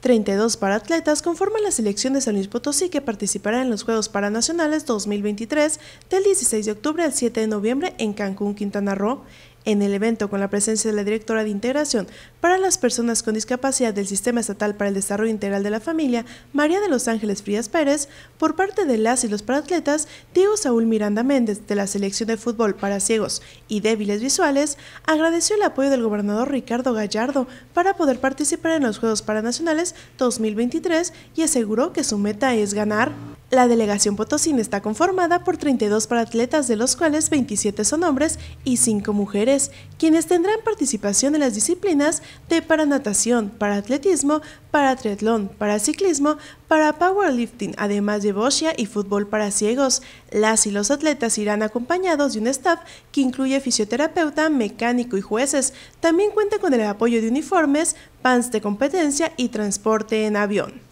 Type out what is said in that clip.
32 paratletas conforman la selección de San Luis Potosí que participará en los Juegos Paranacionales 2023 del 16 de octubre al 7 de noviembre en Cancún, Quintana Roo. En el evento, con la presencia de la directora de Integración para las Personas con Discapacidad del Sistema Estatal para el Desarrollo Integral de la Familia, María de los Ángeles Frías Pérez, por parte de las y los paratletas Diego Saúl Miranda Méndez de la Selección de Fútbol para Ciegos y Débiles Visuales, agradeció el apoyo del gobernador Ricardo Gallardo para poder participar en los Juegos Paranacionales 2023 y aseguró que su meta es ganar. La delegación Potosí está conformada por 32 paratletas, de los cuales 27 son hombres y 5 mujeres, quienes tendrán participación en las disciplinas de paranatación, paratletismo, paratriatlón, paraciclismo, para powerlifting, además de boschia y fútbol para ciegos. Las y los atletas irán acompañados de un staff que incluye fisioterapeuta, mecánico y jueces. También cuenta con el apoyo de uniformes, pants de competencia y transporte en avión.